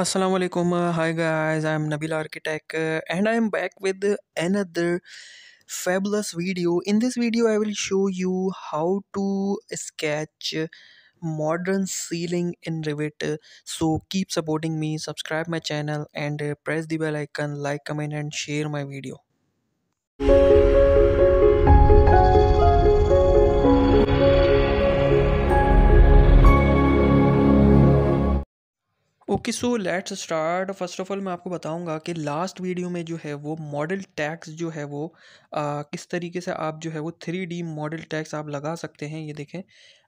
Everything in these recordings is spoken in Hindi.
Assalamualaikum. Uh, hi guys, I'm Nabil Architect uh, and I'm back with another fabulous video. In this video, I will show you how to sketch modern ceiling in Revit. So keep supporting me, subscribe my channel and uh, press the bell icon, like, comment and share my video. Okay so let's start first of all मैं आपको बताऊंगा कि लास्ट वीडियो में जो है वो मॉडल टैक्स जो है वो आ, किस तरीके से आप जो है वो थ्री डी मॉडल टैक्स आप लगा सकते हैं ये देखें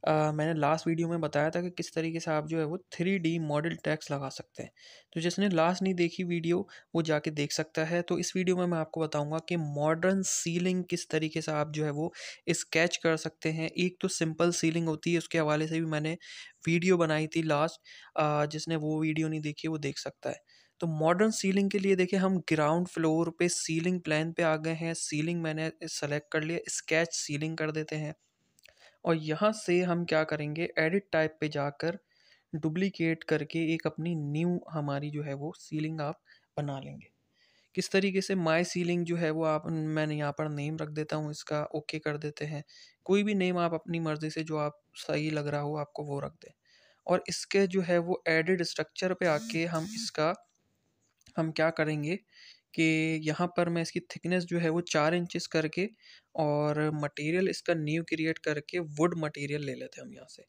आ, मैंने लास्ट वीडियो में बताया था कि किस तरीके से आप जो है वो थ्री डी मॉडल टैक्स लगा सकते हैं तो जिसने लास्ट नहीं देखी वीडियो वो जाके देख सकता है तो इस वीडियो में मैं आपको बताऊंगा कि मॉडर्न सीलिंग किस तरीके से आप जो है वो स्केच कर सकते हैं एक तो सिंपल सीलिंग होती है उसके हवाले से भी मैंने वीडियो बनाई थी लास्ट जिसने वो वीडियो नहीं देखी वो देख सकता है तो मॉडर्न सीलिंग के लिए देखिए हम ग्राउंड फ्लोर पे सीलिंग प्लान पे आ गए हैं सीलिंग मैंने सेलेक्ट कर लिया स्केच सीलिंग कर देते हैं और यहाँ से हम क्या करेंगे एडिट टाइप पे जाकर डुप्लीकेट करके एक अपनी न्यू हमारी जो है वो सीलिंग आप बना लेंगे किस तरीके से माई सीलिंग जो है वो आप मैंने यहाँ पर नेम रख देता हूँ इसका ओके कर देते हैं कोई भी नेम आप अपनी मर्ज़ी से जो आप सही लग रहा हो आपको वो रख दें और इसके जो है वो एडिड स्ट्रक्चर पे आके हम इसका हम क्या करेंगे कि यहाँ पर मैं इसकी थिकनेस जो है वो चार इंचेस करके और मटेरियल इसका न्यू क्रिएट करके वुड मटेरियल ले लेते हैं हम यहाँ से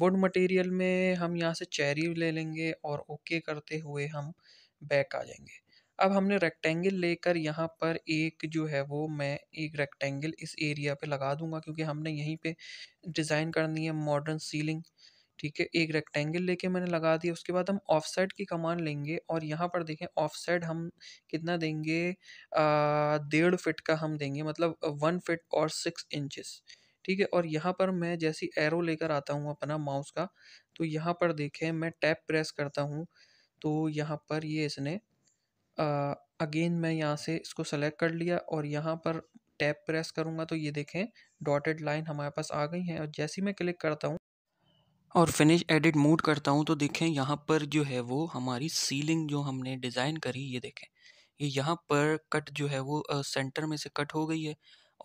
वुड मटेरियल में हम यहाँ से चेरी ले लेंगे और ओके करते हुए हम बैक आ जाएंगे अब हमने रेक्टेंगल लेकर यहाँ पर एक जो है वो मैं एक रेक्टेंगल इस एरिया पे लगा दूंगा क्योंकि हमने यहीं पे डिज़ाइन करनी है मॉडर्न सीलिंग ठीक है एक रेक्टेंगल लेके मैंने लगा दिया उसके बाद हम ऑफसेट की कमान लेंगे और यहाँ पर देखें ऑफसेट हम कितना देंगे डेढ़ फिट का हम देंगे मतलब वन फिट और सिक्स इंचेस ठीक है और यहाँ पर मैं जैसी एरो लेकर आता हूँ अपना माउस का तो यहाँ पर देखें मैं टैप प्रेस करता हूँ तो यहाँ पर ये इसने अगेन मैं यहाँ से इसको सेलेक्ट कर लिया और यहाँ पर टैप प्रेस करूँगा तो ये देखें डॉटेड लाइन हमारे पास आ गई हैं और जैसी मैं क्लिक करता हूँ और फिनिश एडिट मूड करता हूँ तो देखें यहाँ पर जो है वो हमारी सीलिंग जो हमने डिज़ाइन करी ये देखें ये यहाँ पर कट जो है वो सेंटर में से कट हो गई है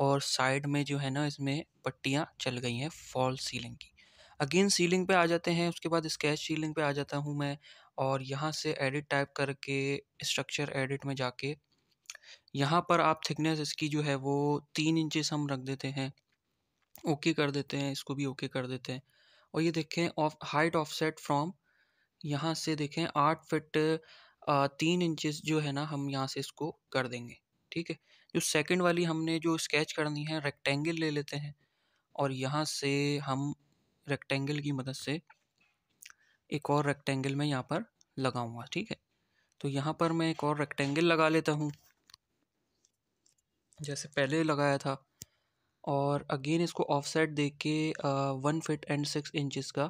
और साइड में जो है ना इसमें पट्टियाँ चल गई हैं फॉल सीलिंग की अगेन सीलिंग पे आ जाते हैं उसके बाद स्केच सीलिंग पे आ जाता हूँ मैं और यहाँ से एडिट टाइप करके स्ट्रक्चर एडिट में जाके यहाँ पर आप थिकनेस इसकी जो है वो तीन इंचेस हम रख देते हैं ओके कर देते हैं इसको भी ओके कर देते हैं और ये देखें ऑफ हाइट ऑफसेट फ्रॉम यहाँ से देखें आठ फिट तीन इंचेस जो है ना हम यहाँ से इसको कर देंगे ठीक है जो सेकंड वाली हमने जो स्केच करनी है रेक्टेंगल ले लेते हैं और यहाँ से हम रेक्टेंगल की मदद से एक और रेक्टेंगल मैं यहाँ पर लगाऊंगा ठीक है तो यहाँ पर मैं एक और रेक्टेंगल लगा लेता हूँ जैसे पहले लगाया था और अगेन इसको ऑफसेट दे के one feet and six inches का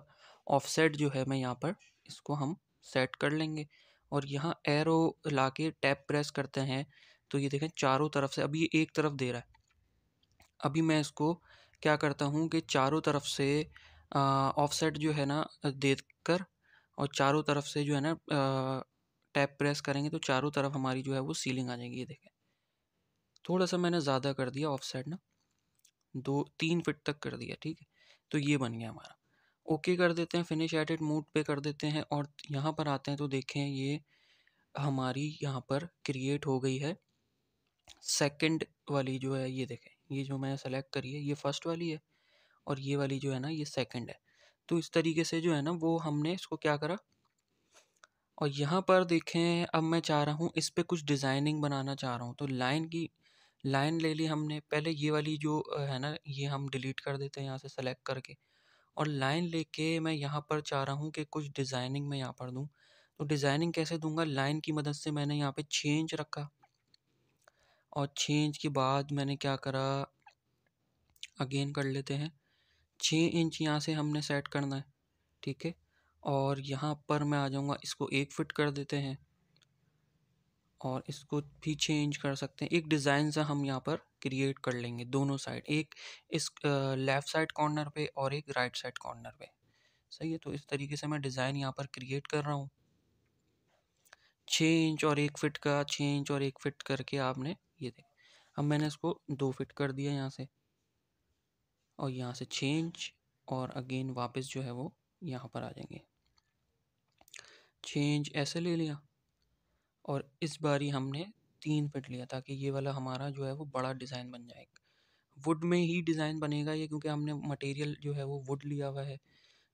ऑफसेट जो है मैं यहाँ पर इसको हम सेट कर लेंगे और यहाँ एरो ला के टैप प्रेस करते हैं तो ये देखें चारों तरफ से अभी ये एक तरफ दे रहा है अभी मैं इसको क्या करता हूँ कि चारों तरफ से ऑफसेट जो है ना दे कर और चारों तरफ से जो है ना टैप प्रेस करेंगे तो चारों तरफ हमारी जो है वो सीलिंग आ जाएगी ये देखें थोड़ा सा मैंने ज़्यादा कर दिया ऑफसेट ना दो तीन फिट तक कर दिया ठीक है तो ये बन गया हमारा ओके कर देते हैं फिनिश एडिट मूड पे कर देते हैं और यहाँ पर आते हैं तो देखें ये हमारी यहाँ पर क्रिएट हो गई है सेकंड वाली जो है ये देखें ये जो मैंने सेलेक्ट करी है ये फर्स्ट वाली है और ये वाली जो है ना ये सेकंड है तो इस तरीके से जो है ना वो हमने इसको क्या करा और यहाँ पर देखें अब मैं चाह रहा हूँ इस पर कुछ डिज़ाइनिंग बनाना चाह रहा हूँ तो लाइन की लाइन ले ली हमने पहले ये वाली जो है ना ये हम डिलीट कर देते हैं यहाँ से सेलेक्ट करके और लाइन लेके मैं यहाँ पर चाह रहा हूँ कि कुछ डिज़ाइनिंग में यहाँ पर दूँ तो डिज़ाइनिंग कैसे दूंगा लाइन की मदद से मैंने यहाँ पे छः इंच रखा और छः इंच के बाद मैंने क्या करा अगेन कर लेते हैं छः इंच यहाँ से हमने सेट करना है ठीक है और यहाँ पर मैं आ जाऊँगा इसको एक फिट कर देते हैं और इसको भी चेंज कर सकते हैं एक डिज़ाइन सा हम यहाँ पर क्रिएट कर लेंगे दोनों साइड एक इस लेफ़्ट साइड कॉर्नर पे और एक राइट साइड कॉर्नर पे सही है तो इस तरीके से मैं डिज़ाइन यहाँ पर क्रिएट कर रहा हूँ छः इंच और एक फिट का छः इंच और एक फिट करके आपने ये देख अब मैंने इसको दो फिट कर दिया यहाँ से और यहाँ से छः इंच और अगेन वापस जो है वो यहाँ पर आ जाएंगे छः इंच ऐसे ले लिया और इस बारी हमने तीन फिट लिया ताकि ये वाला हमारा जो है वो बड़ा डिज़ाइन बन जाएगा वुड में ही डिज़ाइन बनेगा ये क्योंकि हमने मटेरियल जो है वो वुड लिया हुआ है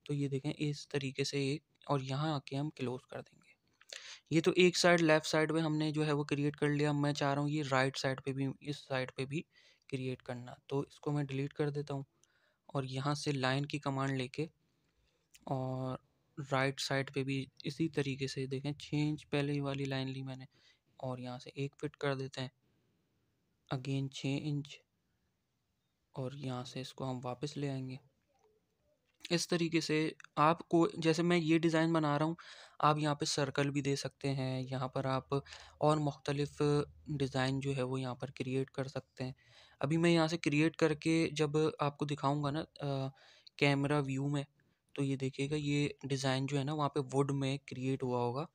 तो ये देखें इस तरीके से एक और यहाँ आके हम क्लोज कर देंगे ये तो एक साइड लेफ़्ट साइड में हमने जो है वो क्रिएट कर लिया मैं चाह रहा हूँ ये राइट साइड पे भी इस साइड पे भी क्रिएट करना तो इसको मैं डिलीट कर देता हूँ और यहाँ से लाइन की कमांड लेके और राइट साइड पे भी इसी तरीके से देखें छः इंच पहले ही वाली लाइन ली मैंने और यहाँ से एक फिट कर देते हैं अगेन छः इंच और यहाँ से इसको हम वापस ले आएंगे इस तरीके से आपको जैसे मैं ये डिज़ाइन बना रहा हूँ आप यहाँ पे सर्कल भी दे सकते हैं यहाँ पर आप और मुख्तलिफ़ डिज़ाइन जो है वो यहाँ पर क्रिएट कर सकते हैं अभी मैं यहाँ से क्रिएट करके जब आपको दिखाऊंगा ना कैमरा व्यू में तो ये देखिएगा ये डिज़ाइन जो है ना वहाँ पे वुड में क्रिएट हुआ होगा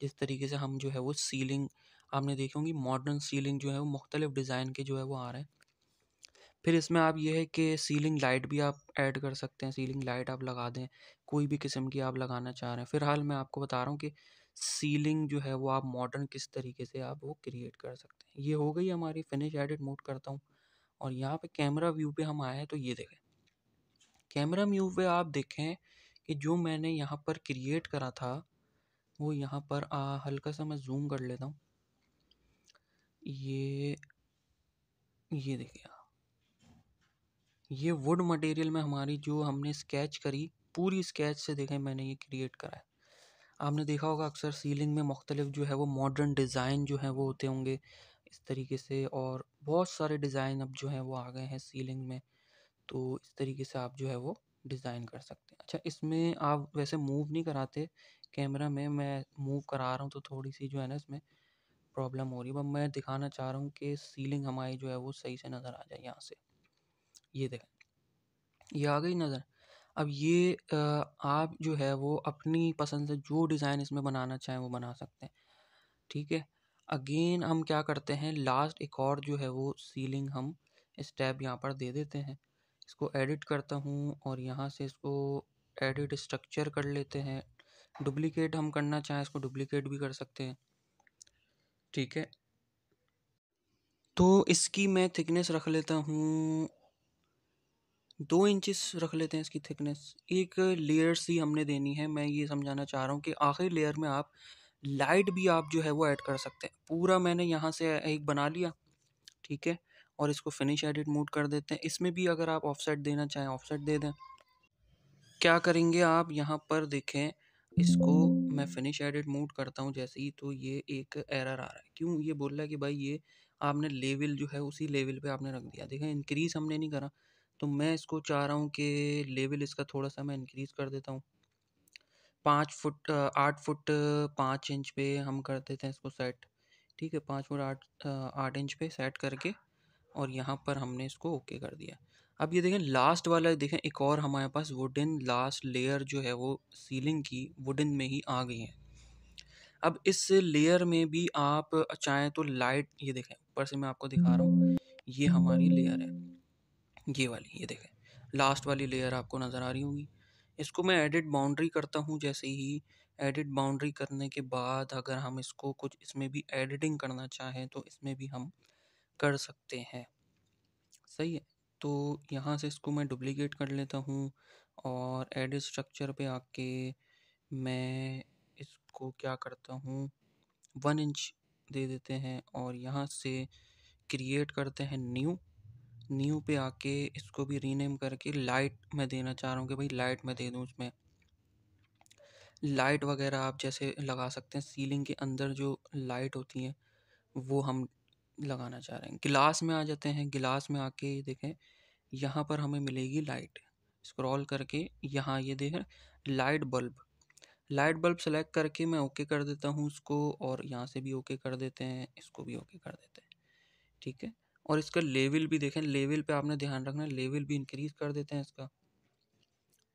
जिस तरीके से हम जो है वो सीलिंग आपने देखी होंगी मॉडर्न सीलिंग जो है वो मुख्तलिफ डिज़ाइन के जो है वो आ रहे हैं फिर इसमें आप ये है कि सीलिंग लाइट भी आप ऐड कर सकते हैं सीलिंग लाइट आप लगा दें कोई भी किस्म की आप लगाना चाह रहे हैं फिलहाल मैं आपको बता रहा हूँ कि सीलिंग जो है वो आप मॉडर्न किस तरीके से आप वो क्रिएट कर सकते हैं ये हो गई हमारी फिनिश एडिट मूड करता हूँ और यहाँ पे कैमरा व्यू पे हम आए हैं तो ये देखें कैमरा व्यू पे आप देखें कि जो मैंने यहाँ पर क्रिएट करा था वो यहाँ पर आ, हल्का सा मैं जूम कर लेता हूँ ये ये देखिए ये वुड मटेरियल में हमारी जो हमने स्केच करी पूरी स्केच से देखें मैंने ये क्रिएट करा है आपने देखा होगा अक्सर सीलिंग में मुख्तलिफ जो है वो मॉडर्न डिज़ाइन जो है वो होते होंगे इस तरीके से और बहुत सारे डिज़ाइन अब जो है वो आ गए हैं सीलिंग में तो इस तरीके से आप जो है वो डिज़ाइन कर सकते हैं अच्छा इसमें आप वैसे मूव नहीं कराते कैमरा में मैं मूव करा रहा हूँ तो थोड़ी सी जो है ना इसमें प्रॉब्लम हो रही है मैं दिखाना चाह रहा हूँ कि सीलिंग हमारी जो है वो सही से नज़र आ जाए यहाँ से ये देखें ये आ गई नज़र अब ये आप जो है वो अपनी पसंद से जो डिज़ाइन इसमें बनाना चाहें वो बना सकते हैं ठीक है अगेन हम क्या करते हैं लास्ट एक और जो है वो सीलिंग हम स्टेप यहाँ पर दे देते हैं इसको एडिट करता हूँ और यहाँ से इसको एडिट स्ट्रक्चर कर लेते हैं डुप्लीकेट हम करना चाहें इसको डुप्लीकेट भी कर सकते हैं ठीक है तो इसकी मैं थिकनेस रख लेता हूँ दो इंचिस रख लेते हैं इसकी थिकनेस एक लेयर सी हमने देनी है मैं ये समझाना चाह रहा हूँ कि आखिरी लेयर में आप लाइट भी आप जो है वो ऐड कर सकते हैं पूरा मैंने यहाँ से एक बना लिया ठीक है और इसको फिनिश एडिट मोड कर देते हैं इसमें भी अगर आप ऑफसेट देना चाहें ऑफसेट दे दें क्या करेंगे आप यहाँ पर देखें इसको मैं फिनिश एडिट मोड करता हूँ जैसे ही तो ये एक एरर आ रहा है क्यों ये बोल रहा है कि भाई ये आपने लेवल जो है उसी लेवल पे आपने रख दिया देखें इंक्रीज़ हमने नहीं करा तो मैं इसको चाह रहा हूँ कि लेवल इसका थोड़ा सा मैं इंक्रीज़ कर देता हूँ पाँच फुट आठ फुट पाँच इंच पे हम कर देते हैं इसको सेट ठीक है पाँच फुट आठ आठ इंच पे सेट करके और यहाँ पर हमने इसको ओके कर दिया अब ये देखें लास्ट वाला देखें एक और हमारे पास वुडन लास्ट लेयर जो है वो सीलिंग की वुडन में ही आ गई है अब इस लेयर में भी आप चाहें तो लाइट ये देखें ऊपर से मैं आपको दिखा रहा हूँ ये हमारी लेयर है ये वाली ये देखें लास्ट वाली लेयर आपको नज़र आ रही होगी इसको मैं एडिट बाउंड्री करता हूँ जैसे ही एडिट बाउंड्री करने के बाद अगर हम इसको कुछ इसमें भी एडिटिंग करना चाहें तो इसमें भी हम कर सकते हैं सही है तो यहाँ से इसको मैं डुप्लीकेट कर लेता हूँ और एड स्ट्रक्चर पे आके मैं इसको क्या करता हूँ वन इंच दे देते हैं और यहाँ से क्रिएट करते हैं न्यू न्यू पे आके इसको भी रीनेम करके लाइट मैं देना चाह रहा हूँ कि भाई लाइट मैं दे दूँ उसमें लाइट वगैरह आप जैसे लगा सकते हैं सीलिंग के अंदर जो लाइट होती हैं वो हम लगाना चाह रहे हैं गिलास में आ जाते हैं गिलास में आके देखें यहाँ पर हमें मिलेगी लाइट स्क्रॉल करके यहाँ ये देखें light bulb light bulb select करके मैं ओके कर देता हूँ उसको और यहाँ से भी ओके कर देते हैं इसको भी ओके कर देते हैं ठीक है और इसका लेवल भी देखें लेवल पे आपने ध्यान रखना लेवल भी इंक्रीज कर देते हैं इसका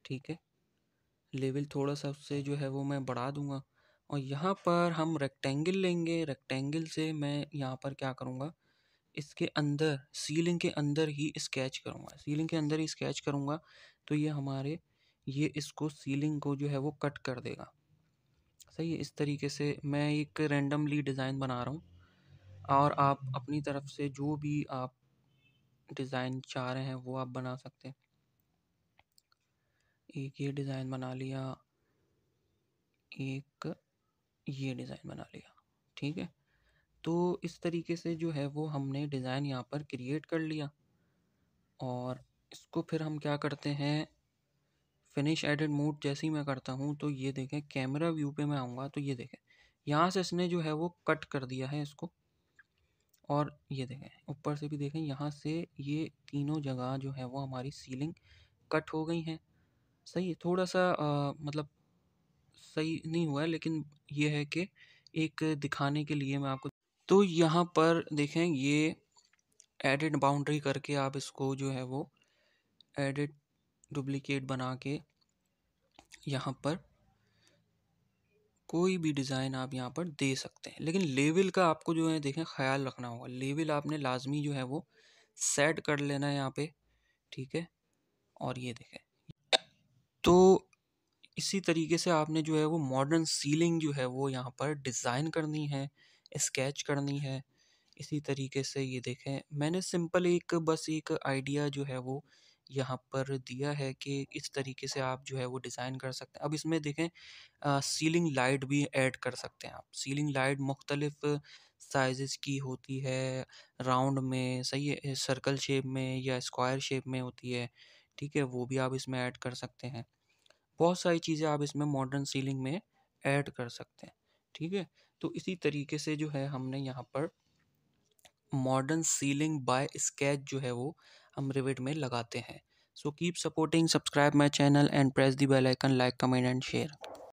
ठीक है लेवल थोड़ा सा उससे जो है वो मैं बढ़ा दूंगा और यहाँ पर हम रेक्टेंगल लेंगे रेक्टेंगल से मैं यहाँ पर क्या करूँगा इसके अंदर सीलिंग के अंदर ही स्केच करूँगा सीलिंग के अंदर ही स्केच करूँगा तो ये हमारे ये इसको सीलिंग को जो है वो कट कर देगा सही है इस तरीके से मैं एक रेंडमली डिज़ाइन बना रहा हूँ और आप अपनी तरफ से जो भी आप डिज़ाइन चाह रहे हैं वो आप बना सकते हैं एक ये डिज़ाइन बना लिया एक ये डिज़ाइन बना लिया ठीक है तो इस तरीके से जो है वो हमने डिज़ाइन यहाँ पर क्रिएट कर लिया और इसको फिर हम क्या करते हैं फिनिश एडिट मोड जैसे ही मैं करता हूँ तो ये देखें कैमरा व्यू पे मैं आऊँगा तो ये देखें यहाँ से इसने जो है वो कट कर दिया है इसको और ये देखें ऊपर से भी देखें यहाँ से ये तीनों जगह जो है वो हमारी सीलिंग कट हो गई हैं सही है थोड़ा सा आ, मतलब सही नहीं हुआ है लेकिन ये है कि एक दिखाने के लिए मैं आपको तो यहाँ पर देखें ये एडिट बाउंड्री करके आप इसको जो है वो एडिट डुप्लीकेट बना के यहाँ पर कोई भी डिज़ाइन आप यहाँ पर दे सकते हैं लेकिन लेवल का आपको जो है देखें ख्याल रखना होगा लेवल आपने लाजमी जो है वो सेट कर लेना है यहाँ पे ठीक है और ये देखें तो इसी तरीके से आपने जो है वो मॉडर्न सीलिंग जो है वो यहाँ पर डिज़ाइन करनी है स्केच करनी है इसी तरीके से ये देखें मैंने सिंपल एक बस एक आइडिया जो है वो यहाँ पर दिया है कि इस तरीके से आप जो है वो डिज़ाइन कर सकते हैं अब इसमें देखें आ, सीलिंग लाइट भी ऐड कर सकते हैं आप सीलिंग लाइट मुख्तलिफ साइज़ की होती है राउंड में सही है सर्कल शेप में या स्क्वायर शेप में होती है ठीक है वो भी आप इसमें ऐड कर सकते हैं बहुत सारी चीज़ें आप इसमें मॉडर्न सीलिंग में ऐड कर सकते हैं ठीक है तो इसी तरीके से जो है हमने यहाँ पर मॉडर्न सीलिंग बाय स्केच जो है वो हम रिविड में लगाते हैं so keep supporting subscribe my channel and press the bell icon like comment and share